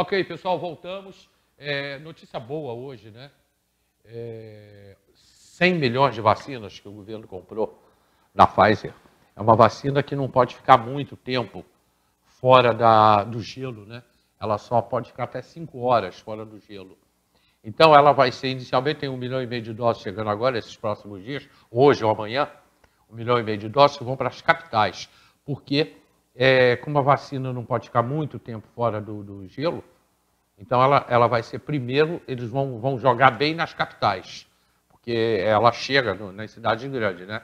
Ok, pessoal, voltamos. É, notícia boa hoje, né? É, 100 milhões de vacinas que o governo comprou da Pfizer. É uma vacina que não pode ficar muito tempo fora da, do gelo, né? Ela só pode ficar até 5 horas fora do gelo. Então, ela vai ser, inicialmente, tem um milhão e meio de doses chegando agora, esses próximos dias, hoje ou amanhã, um milhão e meio de doses que vão para as capitais, porque é, como a vacina não pode ficar muito tempo fora do, do gelo, então ela, ela vai ser primeiro, eles vão, vão jogar bem nas capitais, porque ela chega no, nas cidades grandes, né?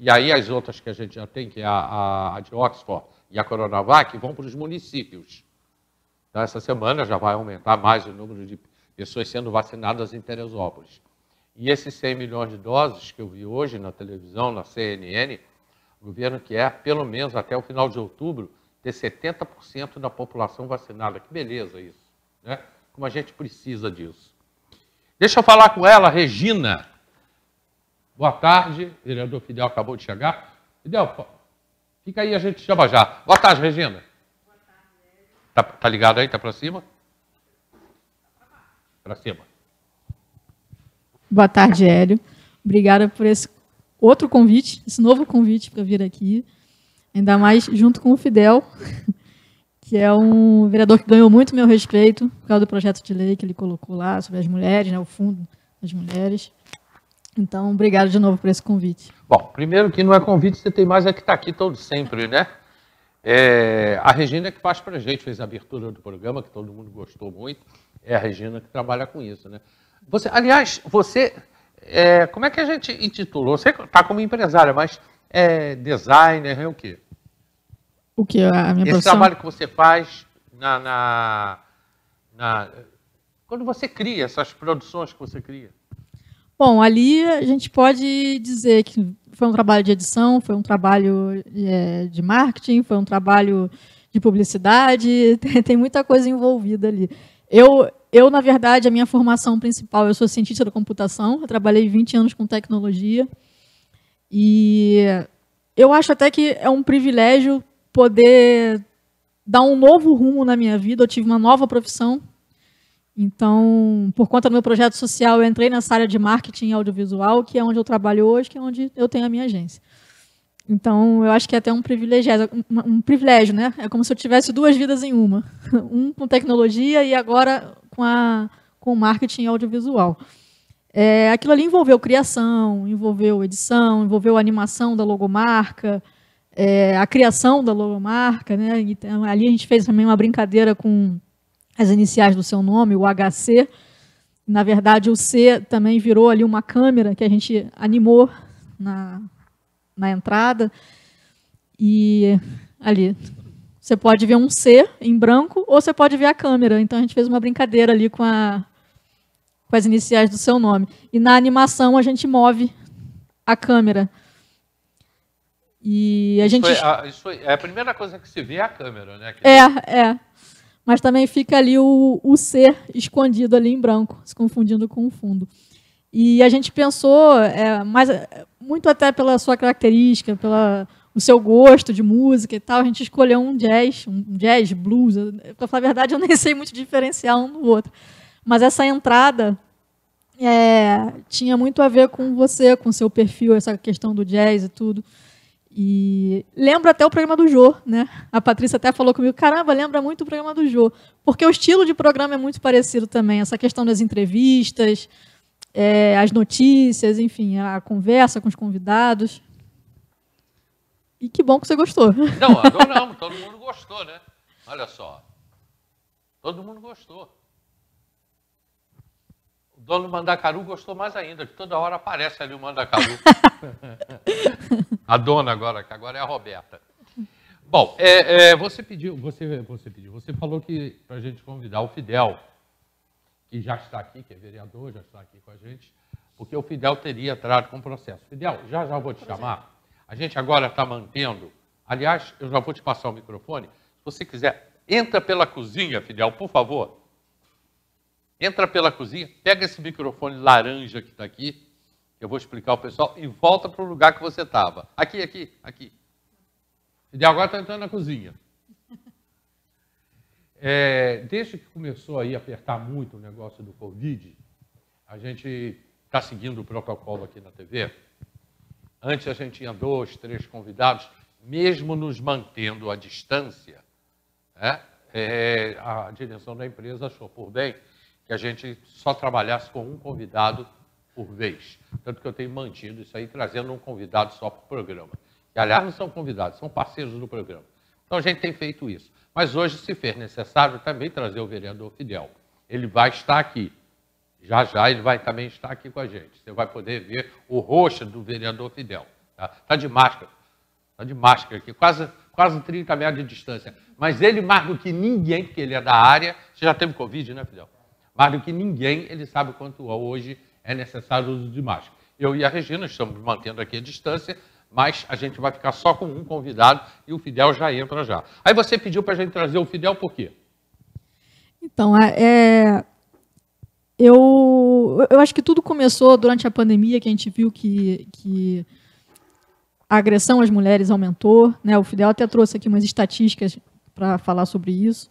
E aí as outras que a gente já tem, que é a, a, a de Oxford e a Coronavac, vão para os municípios. Então, essa semana já vai aumentar mais o número de pessoas sendo vacinadas em Teresópolis. E esses 100 milhões de doses que eu vi hoje na televisão, na CNN, o governo quer, é, pelo menos até o final de outubro, ter 70% da população vacinada. Que beleza isso, né? Como a gente precisa disso. Deixa eu falar com ela, Regina. Boa tarde, o vereador Fidel acabou de chegar. Fidel, fica aí, a gente chama já. Boa tarde, Regina. Boa tarde. Tá, tá ligado aí? Tá para cima? Para cima. Boa tarde, Hélio. Obrigada por esse outro convite, esse novo convite para vir aqui, ainda mais junto com o Fidel, que é um vereador que ganhou muito meu respeito por causa do projeto de lei que ele colocou lá sobre as mulheres, né, o fundo das mulheres. Então, obrigado de novo por esse convite. Bom, primeiro que não é convite, você tem mais é que está aqui todo sempre, né? É, a Regina é que faz para a gente, fez a abertura do programa, que todo mundo gostou muito. É a Regina que trabalha com isso, né? Você, aliás, você é, como é que a gente intitulou? Você está como empresária, mas é designer, é o quê? O que? A minha Esse profissão? trabalho que você faz na, na, na, Quando você cria essas produções que você cria? Bom, ali a gente pode dizer que foi um trabalho de edição, foi um trabalho é, de marketing, foi um trabalho de publicidade, tem, tem muita coisa envolvida ali. Eu, eu, na verdade, a minha formação principal, eu sou cientista da computação, eu trabalhei 20 anos com tecnologia. E eu acho até que é um privilégio poder dar um novo rumo na minha vida. Eu tive uma nova profissão. Então, por conta do meu projeto social, eu entrei nessa área de marketing audiovisual, que é onde eu trabalho hoje, que é onde eu tenho a minha agência. Então, eu acho que é até um privilégio, é um, um privilégio, né? É como se eu tivesse duas vidas em uma. Um com tecnologia e agora com, a, com o marketing audiovisual. É, aquilo ali envolveu criação, envolveu edição, envolveu animação da logomarca, é, a criação da logomarca. Né? Então, ali a gente fez também uma brincadeira com as iniciais do seu nome, o HC. Na verdade, o C também virou ali uma câmera que a gente animou na, na entrada. E ali, você pode ver um C em branco ou você pode ver a câmera. Então a gente fez uma brincadeira ali com, a, com as iniciais do seu nome. E na animação a gente move a câmera. E a gente. Isso é, isso é a primeira coisa que se vê é a câmera, né? É, é. Mas também fica ali o, o C escondido ali em branco, se confundindo com o fundo. E a gente pensou, é, mas é, muito até pela sua característica, pela o seu gosto de música e tal, a gente escolheu um jazz, um jazz, blues. Para falar a verdade, eu nem sei muito diferenciar um do outro. Mas essa entrada é, tinha muito a ver com você, com seu perfil, essa questão do jazz e tudo. E lembra até o programa do Jô, né? A Patrícia até falou comigo, caramba, lembra muito o programa do Jô. Porque o estilo de programa é muito parecido também. Essa questão das entrevistas, é, as notícias, enfim, a conversa com os convidados. E que bom que você gostou. Não, eu não, todo mundo gostou, né? Olha só. Todo mundo gostou. O dono Mandacaru gostou mais ainda, que toda hora aparece ali o Mandacaru. a dona agora, que agora é a Roberta. Bom, é, é, você pediu, você, você pediu, você falou que para a gente convidar o Fidel, que já está aqui, que é vereador, já está aqui com a gente, porque o Fidel teria entrado com o processo. Fidel, já já vou te chamar. A gente agora está mantendo. Aliás, eu já vou te passar o microfone. Se você quiser, entra pela cozinha, Fidel, por favor. Entra pela cozinha, pega esse microfone laranja que está aqui, que eu vou explicar ao pessoal, e volta para o lugar que você estava. Aqui, aqui, aqui. Fidel agora está entrando na cozinha. É, desde que começou aí a apertar muito o negócio do Covid, a gente está seguindo o protocolo aqui na TV. Antes a gente tinha dois, três convidados, mesmo nos mantendo à distância, né? é, a direção da empresa achou por bem que a gente só trabalhasse com um convidado por vez. Tanto que eu tenho mantido isso aí, trazendo um convidado só para o programa. Que, aliás, não são convidados, são parceiros do programa. Então a gente tem feito isso. Mas hoje se fez necessário também trazer o vereador Fidel. Ele vai estar aqui. Já já ele vai também estar aqui com a gente. Você vai poder ver o rosto do vereador Fidel. Está tá de máscara. Está de máscara aqui, quase, quase 30 metros de distância. Mas ele, mais do que ninguém, porque ele é da área, você já teve Covid, né, Fidel? Mais do que ninguém, ele sabe quanto hoje é necessário o uso de máscara. Eu e a Regina estamos mantendo aqui a distância, mas a gente vai ficar só com um convidado e o Fidel já entra já. Aí você pediu para a gente trazer o Fidel por quê? Então, é, é eu, eu acho que tudo começou durante a pandemia, que a gente viu que, que a agressão às mulheres aumentou. Né? O Fidel até trouxe aqui umas estatísticas para falar sobre isso.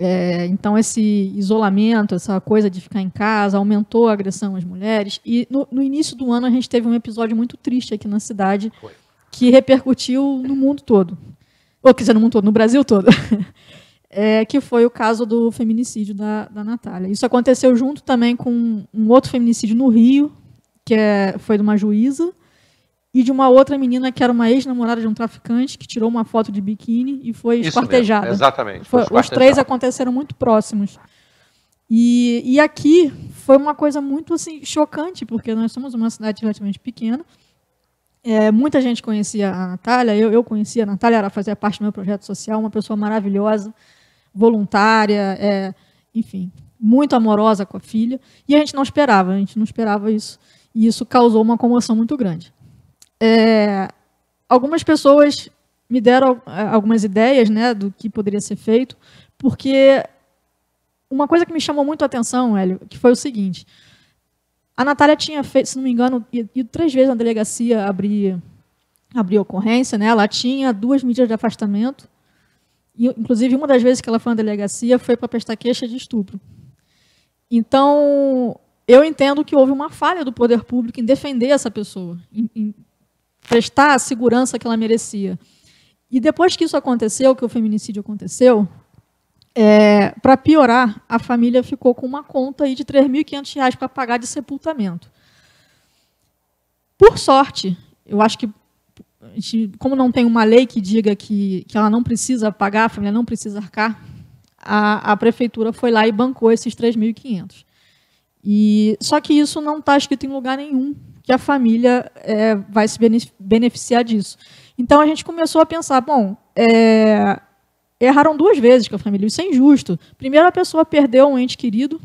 É, então, esse isolamento, essa coisa de ficar em casa, aumentou a agressão às mulheres. E no, no início do ano, a gente teve um episódio muito triste aqui na cidade, que repercutiu no mundo todo. Ou, quer dizer, no mundo todo, no Brasil todo. é, que foi o caso do feminicídio da, da Natália. Isso aconteceu junto também com um outro feminicídio no Rio, que é, foi de uma juíza, e de uma outra menina que era uma ex-namorada de um traficante, que tirou uma foto de biquíni e foi Isso esquartejada. Mesmo, exatamente. Foi, os três aconteceram muito próximos. E, e aqui foi uma coisa muito assim, chocante, porque nós somos uma cidade relativamente pequena, é, muita gente conhecia a Natália, eu, eu conhecia a Natália, ela fazia parte do meu projeto social, uma pessoa maravilhosa, voluntária, é, enfim, muito amorosa com a filha. E a gente não esperava, a gente não esperava isso. E isso causou uma comoção muito grande. É, algumas pessoas me deram é, algumas ideias né, do que poderia ser feito, porque uma coisa que me chamou muito a atenção, Hélio, que foi o seguinte. A Natália tinha feito, se não me engano, ido três vezes na delegacia abrir, abrir ocorrência, né? Ela tinha duas medidas de afastamento e, inclusive, uma das vezes que ela foi na delegacia foi para prestar queixa de estupro. Então, eu entendo que houve uma falha do poder público em defender essa pessoa, em, em prestar a segurança que ela merecia. E depois que isso aconteceu, que o feminicídio aconteceu, é, para piorar, a família ficou com uma conta aí de R$ 3.500 para pagar de sepultamento. Por sorte, eu acho que gente, como não tem uma lei que diga que, que ela não precisa pagar, a família não precisa arcar, a, a prefeitura foi lá e bancou esses 3.500. E só que isso não está escrito em lugar nenhum que a família é, vai se beneficiar disso. Então a gente começou a pensar, bom, é, erraram duas vezes com a família, isso é injusto. Primeiro a pessoa perdeu um ente querido,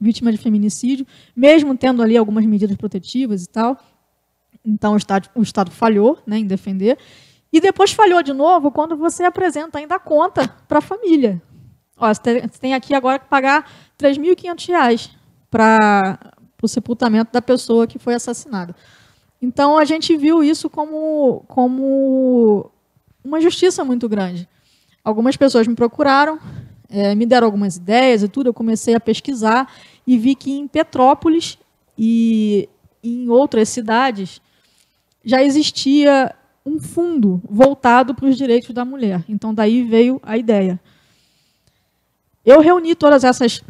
vítima de feminicídio, mesmo tendo ali algumas medidas protetivas e tal, então o Estado, o Estado falhou né, em defender. E depois falhou de novo quando você apresenta ainda a conta para a família. Ó, você tem aqui agora que pagar R$ reais para o sepultamento da pessoa que foi assassinada. Então a gente viu isso como, como uma justiça muito grande. Algumas pessoas me procuraram, é, me deram algumas ideias e tudo. Eu comecei a pesquisar e vi que em Petrópolis e em outras cidades já existia um fundo voltado para os direitos da mulher. Então, daí veio a ideia. Eu reuni todas essas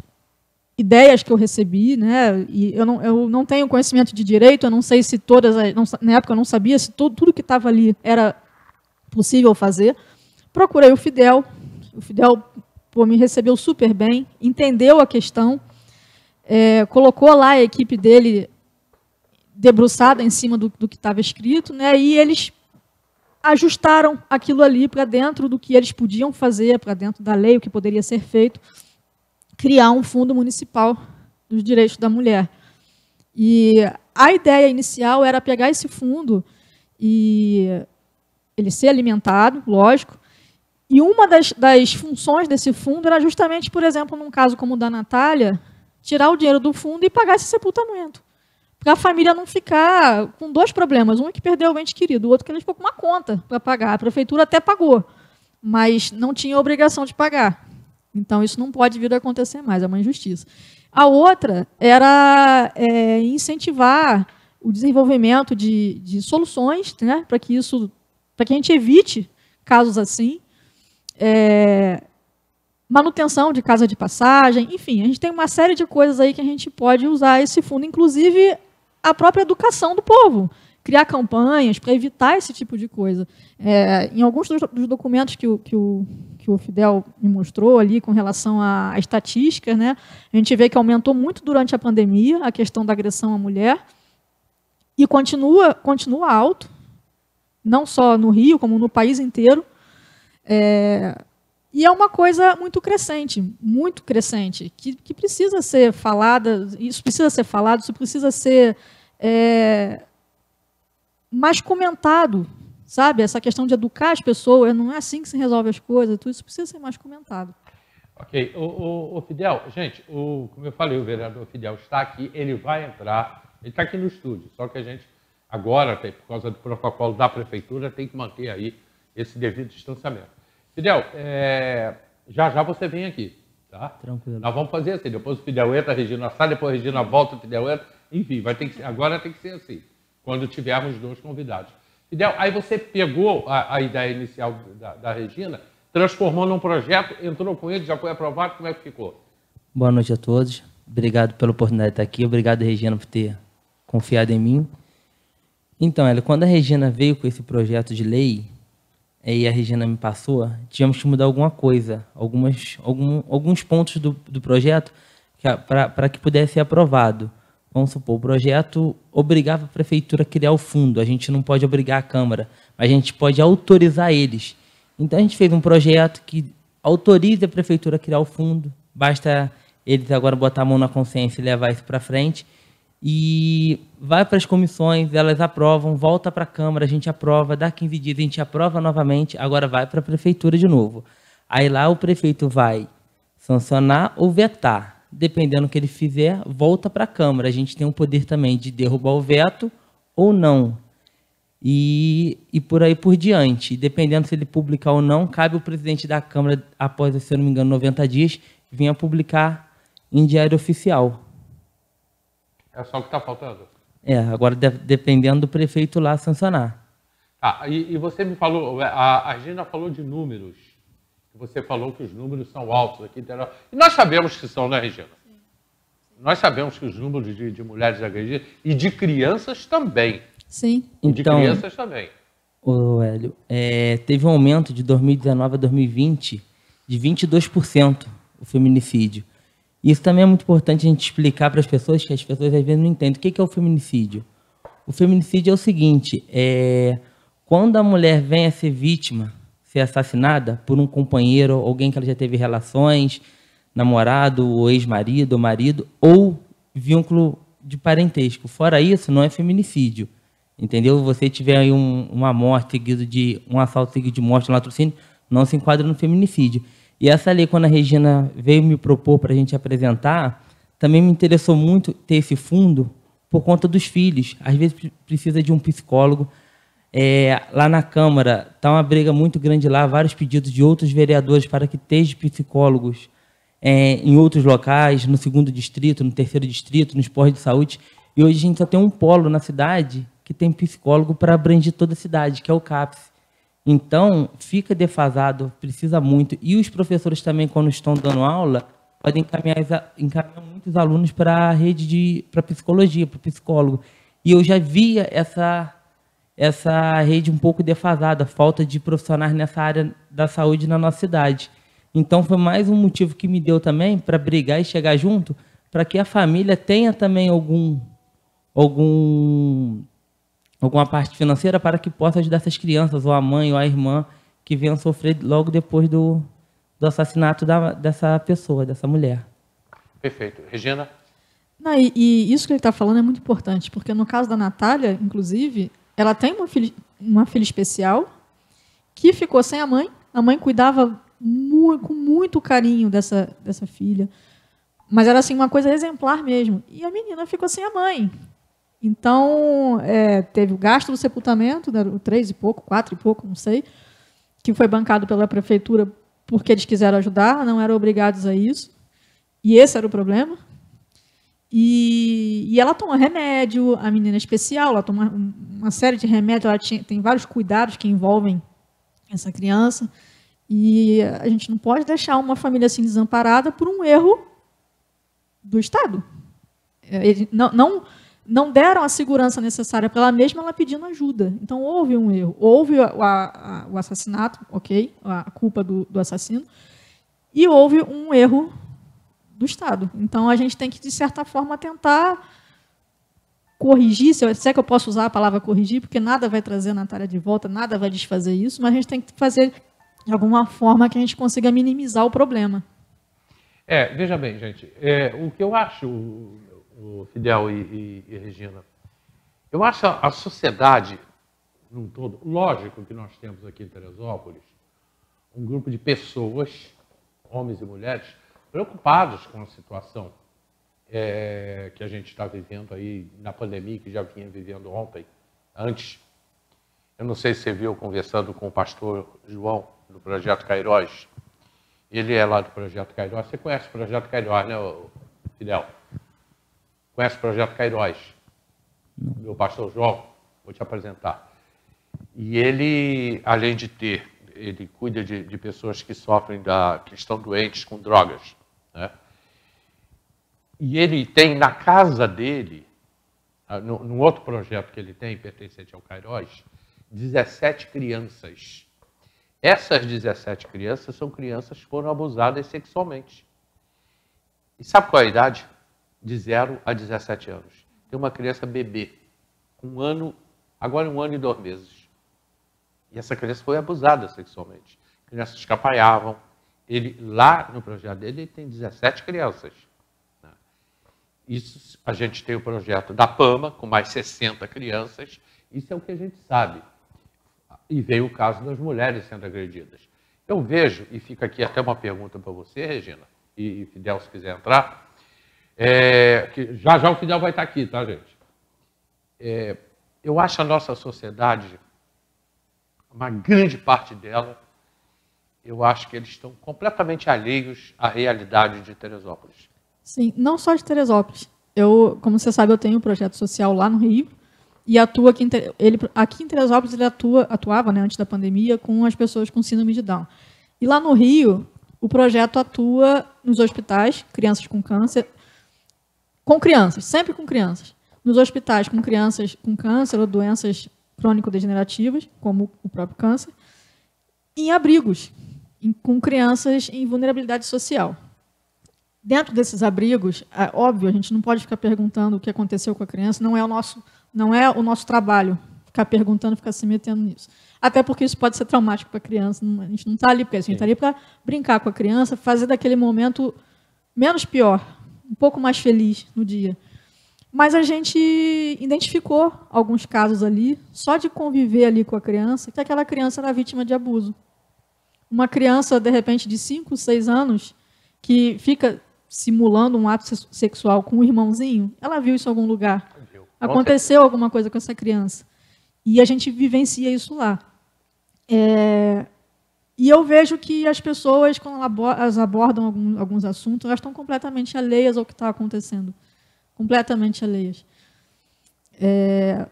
ideias que eu recebi, né? E eu não, eu não tenho conhecimento de direito, eu não sei se todas, não, na época eu não sabia se tudo, tudo que estava ali era possível fazer. Procurei o Fidel, o Fidel pô, me recebeu super bem, entendeu a questão, é, colocou lá a equipe dele debruçada em cima do, do que estava escrito, né? E eles ajustaram aquilo ali para dentro do que eles podiam fazer, para dentro da lei, o que poderia ser feito, criar um fundo municipal dos direitos da mulher. E a ideia inicial era pegar esse fundo e ele ser alimentado, lógico. E uma das, das funções desse fundo era justamente, por exemplo, num caso como o da Natália, tirar o dinheiro do fundo e pagar esse sepultamento a família não ficar com dois problemas. Um é que perdeu o ente querido, o outro que ele ficou com uma conta para pagar. A prefeitura até pagou, mas não tinha obrigação de pagar. Então, isso não pode vir a acontecer mais, é uma injustiça. A outra era é, incentivar o desenvolvimento de, de soluções né, para que isso para que a gente evite casos assim. É, manutenção de casa de passagem, enfim, a gente tem uma série de coisas aí que a gente pode usar esse fundo. Inclusive, a própria educação do povo. Criar campanhas para evitar esse tipo de coisa. É, em alguns dos, documentos que o, que o, que o Fidel me mostrou ali com relação à, à estatística, né, a gente vê que aumentou muito durante a pandemia a questão da agressão à mulher e continua, continua alto, não só no Rio, como no país inteiro. É, e é uma coisa muito crescente, muito crescente, que, que precisa ser falada, isso precisa ser falado, isso precisa ser é, mais comentado, sabe? Essa questão de educar as pessoas, não é assim que se resolve as coisas, tudo isso precisa ser mais comentado. Ok, o, o, o Fidel, gente, o, como eu falei, o vereador Fidel está aqui, ele vai entrar, ele está aqui no estúdio, só que a gente agora, por causa do protocolo da prefeitura, tem que manter aí esse devido distanciamento. Fidel, é... já já você vem aqui, tá? Tranquilo. Nós vamos fazer assim, depois o Fidel entra, a Regina sai, depois a Regina volta, o Fidel entra, enfim, vai ter que ser... agora tem que ser assim, quando tivermos dois convidados. Fidel, aí você pegou a, a ideia inicial da, da, Regina, transformou num projeto, entrou com ele, já foi aprovado, como é que ficou? Boa noite a todos, obrigado pela oportunidade de estar aqui, obrigado Regina por ter confiado em mim. Então, ela, quando a Regina veio com esse projeto de lei, e a Regina me passou, tínhamos que mudar alguma coisa, algumas, algum, alguns pontos do, do projeto para que pudesse ser aprovado. Vamos supor, o projeto obrigava a prefeitura a criar o fundo, a gente não pode obrigar a Câmara, mas a gente pode autorizar eles. Então a gente fez um projeto que autoriza a prefeitura a criar o fundo, basta eles agora botar a mão na consciência e levar isso para frente e vai para as comissões, elas aprovam, volta para a Câmara, a gente aprova, dá 15 dias, a gente aprova novamente, agora vai para a Prefeitura de novo. Aí lá o prefeito vai sancionar ou vetar. Dependendo do que ele fizer, volta para a Câmara. A gente tem o poder também de derrubar o veto ou não. E, e por aí por diante. Dependendo se ele publicar ou não, cabe o presidente da Câmara, após, se eu não me engano, 90 dias, vir a publicar em diário oficial. É só o que está faltando? É, agora de, dependendo do prefeito lá sancionar. Ah, e, e você me falou, a, a Gina falou de números. Você falou que os números são altos aqui. Então, e nós sabemos que são, né, Regina? Sim. Nós sabemos que os números de, de mulheres agredidas e de crianças também. Sim. E de então, crianças também. O Hélio, é, teve um aumento de 2019 a 2020 de 22% o feminicídio. Isso também é muito importante a gente explicar para as pessoas, que as pessoas às vezes não entendem. O que é o feminicídio? O feminicídio é o seguinte: é quando a mulher vem a ser vítima, ser assassinada por um companheiro, alguém que ela já teve relações, namorado, ou ex-marido, ou marido, ou vínculo de parentesco. Fora isso, não é feminicídio. Entendeu? Você tiver aí um, uma morte seguida de um assalto seguido de morte, um latrocínio, não se enquadra no feminicídio. E essa lei, quando a Regina veio me propor para a gente apresentar, também me interessou muito ter esse fundo por conta dos filhos. Às vezes precisa de um psicólogo. É, lá na Câmara está uma briga muito grande lá, vários pedidos de outros vereadores para que esteja psicólogos é, em outros locais, no segundo distrito, no terceiro distrito, nos postos de saúde. E hoje a gente só tem um polo na cidade que tem psicólogo para abranger toda a cidade, que é o CAPS. Então, fica defasado, precisa muito. E os professores também, quando estão dando aula, podem encaminhar, encaminhar muitos alunos para a rede de para psicologia, para psicólogo. E eu já via essa essa rede um pouco defasada, falta de profissionais nessa área da saúde na nossa cidade. Então foi mais um motivo que me deu também para brigar e chegar junto, para que a família tenha também algum algum alguma parte financeira para que possa ajudar essas crianças, ou a mãe, ou a irmã, que venham sofrer logo depois do, do assassinato da, dessa pessoa, dessa mulher. Perfeito. Regina? Não, e, e isso que ele está falando é muito importante, porque no caso da Natália, inclusive, ela tem uma filha, uma filha especial que ficou sem a mãe. A mãe cuidava com muito carinho dessa, dessa filha. Mas era assim uma coisa exemplar mesmo. E a menina ficou sem a mãe. Então, é, teve o gasto do sepultamento, né, o três e pouco, quatro e pouco, não sei, que foi bancado pela prefeitura porque eles quiseram ajudar, não eram obrigados a isso. E esse era o problema. E, e ela toma remédio, a menina é especial, ela toma uma série de remédios, ela tinha, tem vários cuidados que envolvem essa criança. E a gente não pode deixar uma família assim desamparada por um erro do Estado. É, ele, não, não não deram a segurança necessária para ela mesma, ela pedindo ajuda. Então houve um erro, houve a, a, o assassinato, ok, a culpa do, do, assassino, e houve um erro do Estado. Então a gente tem que de certa forma tentar corrigir, se, eu, se é que eu posso usar a palavra corrigir, porque nada vai trazer a Natália de volta, nada vai desfazer isso, mas a gente tem que fazer de alguma forma que a gente consiga minimizar o problema. É, veja bem, gente, é, o que eu acho o Fidel e, e, e Regina. Eu acho a, sociedade, num todo, lógico que nós temos aqui em Teresópolis um grupo de pessoas, homens e mulheres, preocupados com a situação é, que a gente está vivendo aí na pandemia, que já vinha vivendo ontem, antes. Eu não sei se você viu conversando com o pastor João, do Projeto Cairóis. Ele é lá do Projeto Cairóis. Você conhece o Projeto Cairóis, né, Fidel? Conhece o Projeto Cairóis? Meu pastor João, vou te apresentar. E ele, além de ter, ele cuida de, de pessoas que sofrem da, que estão doentes com drogas, né? E ele tem na casa dele, ah, no, num outro projeto que ele tem, pertencente ao Cairóis, 17 crianças. Essas 17 crianças são crianças que foram abusadas sexualmente. E sabe qual é a idade? de 0 a 17 anos. Tem uma criança bebê, um ano, agora um ano e dois meses. E essa criança foi abusada sexualmente. Crianças escapaiavam. Ele, lá no projeto dele, ele tem 17 crianças. Né? Isso, a gente tem o projeto da PAMA, com mais 60 crianças. Isso é o que a gente sabe. E veio o caso das mulheres sendo agredidas. Eu vejo, e fica aqui até uma pergunta para você, Regina, e Fidel, se quiser entrar, é, que já já o Fidel vai estar tá aqui, tá, gente? É, eu acho a nossa sociedade, uma grande parte dela, eu acho que eles estão completamente alheios à realidade de Teresópolis. Sim, não só de Teresópolis. Eu, como você sabe, eu tenho um projeto social lá no Rio e atua aqui em, ele, aqui em Teresópolis ele atua, atuava né, antes da pandemia com as pessoas com síndrome de Down. E lá no Rio, o projeto atua nos hospitais, crianças com câncer, com crianças, sempre com crianças. Nos hospitais, com crianças com câncer ou doenças crônico-degenerativas, como o próprio câncer, em abrigos, em, com crianças em vulnerabilidade social. Dentro desses abrigos, é, óbvio, a gente não pode ficar perguntando o que aconteceu com a criança, não é o nosso, não é o nosso trabalho ficar perguntando, ficar se metendo nisso. Até porque isso pode ser traumático para a criança, a gente não está ali para isso, a gente está ali para brincar com a criança, fazer daquele momento menos pior, um pouco mais feliz no dia. Mas a gente identificou alguns casos ali, só de conviver ali com a criança, que aquela criança era vítima de abuso. Uma criança, de repente, de 5, 6 anos, que fica simulando um ato sexual com um irmãozinho, ela viu isso em algum lugar. Aconteceu alguma coisa com essa criança. E a gente vivencia isso lá. É, e eu vejo que as pessoas, quando elas abordam algum, alguns assuntos, elas estão completamente alheias ao que está acontecendo. Completamente alheias. É,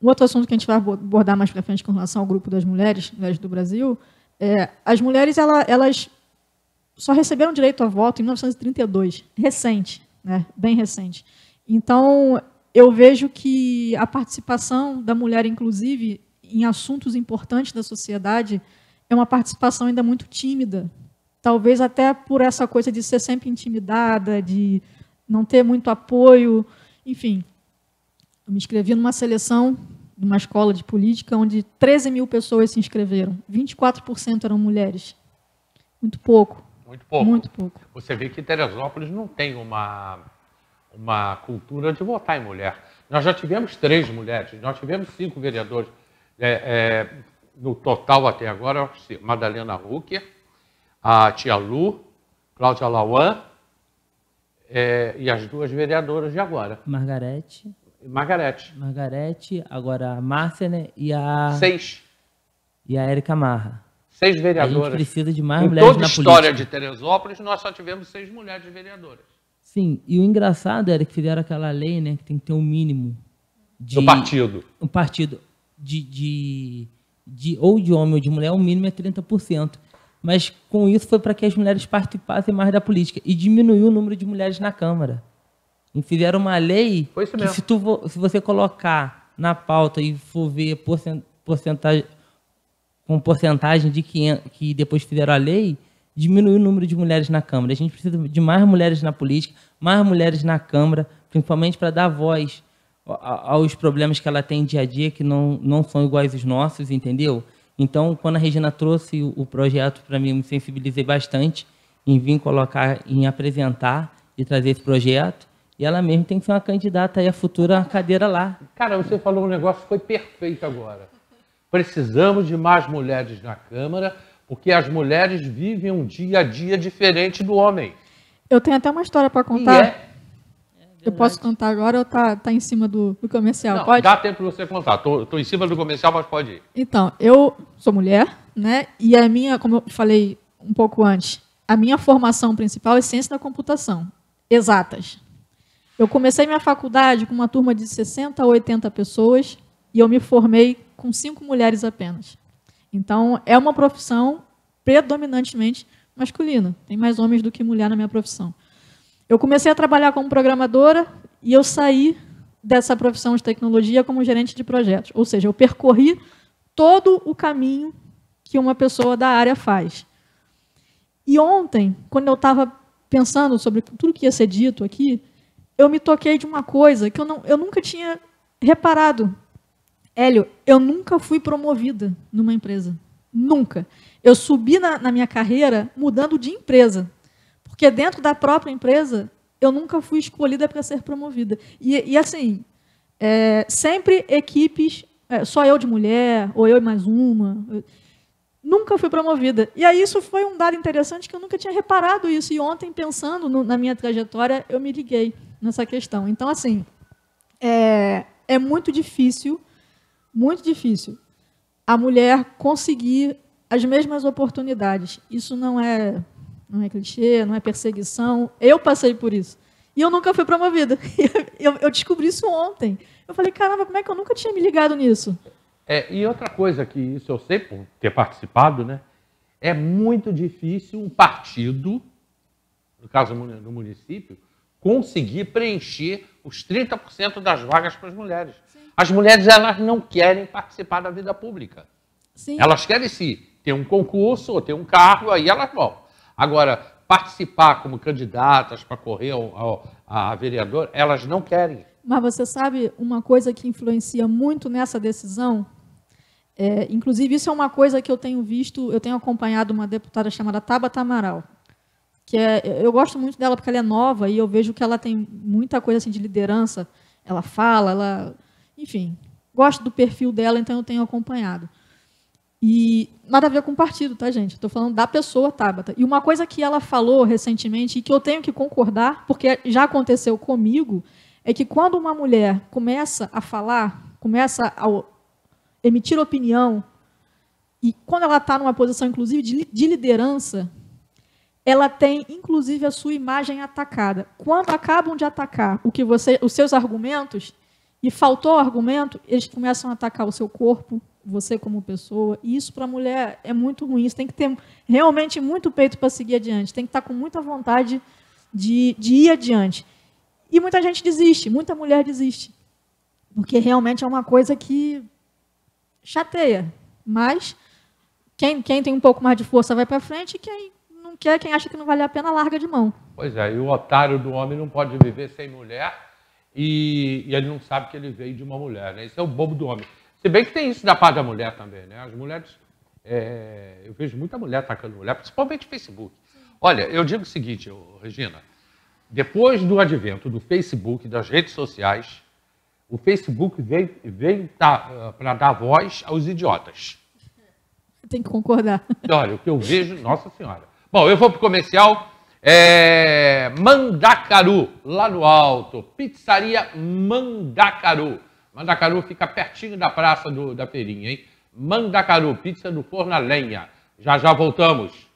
um outro assunto que a gente vai abordar mais para frente com relação ao grupo das mulheres, mulheres do Brasil, é, as mulheres ela elas só receberam direito a voto em 1932, recente, né? bem recente. Então, eu vejo que a participação da mulher, inclusive, em assuntos importantes da sociedade, é uma participação ainda muito tímida. Talvez até por essa coisa de ser sempre intimidada, de não ter muito apoio, enfim. Eu me inscrevi numa seleção de uma escola de política onde 13 mil pessoas se inscreveram, 24% eram mulheres. Muito pouco. Muito pouco. Muito pouco. Você vê que Teresópolis não tem uma, uma cultura de votar em mulher. Nós já tivemos três mulheres, nós tivemos cinco vereadores. É, é, no total até agora, Madalena Rucker, a Tia Lu, Cláudia Lauan é, e as duas vereadoras de agora. Margarete. Margarete. Margarete, agora a Márcia, né? E a. Seis. E a Érica Marra. Seis vereadoras. A gente precisa de mais em mulheres toda a história de Teresópolis, nós só tivemos seis mulheres vereadoras. Sim, e o engraçado era que fizeram aquela lei, né? Que tem que ter um mínimo de. Do partido. Um partido de, de de, ou de homem ou de mulher, o mínimo é 30%. Mas com isso foi para que as mulheres participassem mais da política e diminuiu o número de mulheres na Câmara. E fizeram uma lei que se, tu, se você colocar na pauta e for ver porcentagem, com porcentagem de que depois fizeram a lei, diminuiu o número de mulheres na Câmara. A gente precisa de mais mulheres na política, mais mulheres na Câmara, principalmente para dar voz aos problemas que ela tem dia a dia que não, não são iguais os nossos, entendeu? Então, quando a Regina trouxe o projeto para mim, eu me sensibilizei bastante em vir colocar, em apresentar e trazer esse projeto. E ela mesmo tem que ser uma candidata aí à futura cadeira lá. Cara, você falou um negócio que foi perfeito agora. Precisamos de mais mulheres na Câmara, porque as mulheres vivem um dia a dia diferente do homem. Eu tenho até uma história para contar. É Verdade. Eu posso cantar agora ou tá, tá em cima do, do comercial? Não, pode? Dá tempo para você contar. Tô, tô em cima do comercial, mas pode ir. Então, eu sou mulher, né? E a minha, como eu falei um pouco antes, a minha formação principal é ciência da computação, exatas. Eu comecei minha faculdade com uma turma de 60 a 80 pessoas e eu me formei com cinco mulheres apenas. Então, é uma profissão predominantemente masculina. Tem mais homens do que mulher na minha profissão. Eu comecei a trabalhar como programadora e eu saí dessa profissão de tecnologia como gerente de projetos. Ou seja, eu percorri todo o caminho que uma pessoa da área faz. E ontem, quando eu estava pensando sobre tudo que ia ser dito aqui, eu me toquei de uma coisa que eu, não, eu nunca tinha reparado. Hélio, eu nunca fui promovida numa empresa. Nunca. Eu subi na, na minha carreira mudando de empresa. Porque dentro da própria empresa, eu nunca fui escolhida para ser promovida. E, e assim, é, sempre equipes, é, só eu de mulher, ou eu e mais uma. Eu, nunca fui promovida. E aí isso foi um dado interessante que eu nunca tinha reparado isso. E ontem, pensando no, na minha trajetória, eu me liguei nessa questão. Então, assim, é, é muito difícil, muito difícil, a mulher conseguir as mesmas oportunidades. Isso não é não é clichê, não é perseguição. Eu passei por isso. E eu nunca fui promovida. Eu, eu descobri isso ontem. Eu falei, caramba, como é que eu nunca tinha me ligado nisso? É, e outra coisa que isso eu sei por ter participado, né? É muito difícil um partido, no caso no município, conseguir preencher os 30% das vagas para as mulheres. Sim. As mulheres elas não querem participar da vida pública. Sim. Elas querem se ter um concurso ou ter um cargo, aí elas vão. Agora, participar como candidatas para correr ao, ao, a vereador, elas não querem. Mas você sabe uma coisa que influencia muito nessa decisão? É, inclusive, isso é uma coisa que eu tenho visto, eu tenho acompanhado uma deputada chamada Tabata Amaral, que é, eu gosto muito dela porque ela é nova e eu vejo que ela tem muita coisa assim de liderança. Ela fala, ela, enfim, gosto do perfil dela, então eu tenho acompanhado nada a ver com partido, tá, gente? Estou falando da pessoa Tabata. E uma coisa que ela falou recentemente e que eu tenho que concordar, porque já aconteceu comigo, é que quando uma mulher começa a falar, começa a emitir opinião, e quando ela está numa posição, inclusive, de, de liderança, ela tem, inclusive, a sua imagem atacada. Quando acabam de atacar o que você, os seus argumentos, e faltou argumento, eles começam a atacar o seu corpo, você como pessoa. E isso para a mulher é muito ruim. Você tem que ter realmente muito peito para seguir adiante. Tem que estar tá com muita vontade de, de ir adiante. E muita gente desiste, muita mulher desiste. Porque realmente é uma coisa que chateia. Mas quem, quem tem um pouco mais de força vai para frente e quem não quer, quem acha que não vale a pena, larga de mão. Pois é, e o otário do homem não pode viver sem mulher e, e ele não sabe que ele veio de uma mulher. Né? Esse é o bobo do homem. Se bem que tem isso da parte da mulher também, né? As mulheres. É, eu vejo muita mulher atacando mulher, principalmente Facebook. Olha, eu digo o seguinte, Regina. Depois do advento do Facebook, das redes sociais, o Facebook veio, veio tá, ah, para dar voz aos idiotas. Tem que concordar. Então, olha, o que eu vejo, Nossa Senhora. Bom, eu vou para o comercial. É, Mandacaru, lá no alto. Pizzaria Mandacaru. Mandacaru fica pertinho da Praça do, da Perinha, hein? Mandacaru, pizza do forno a lenha. Já já voltamos.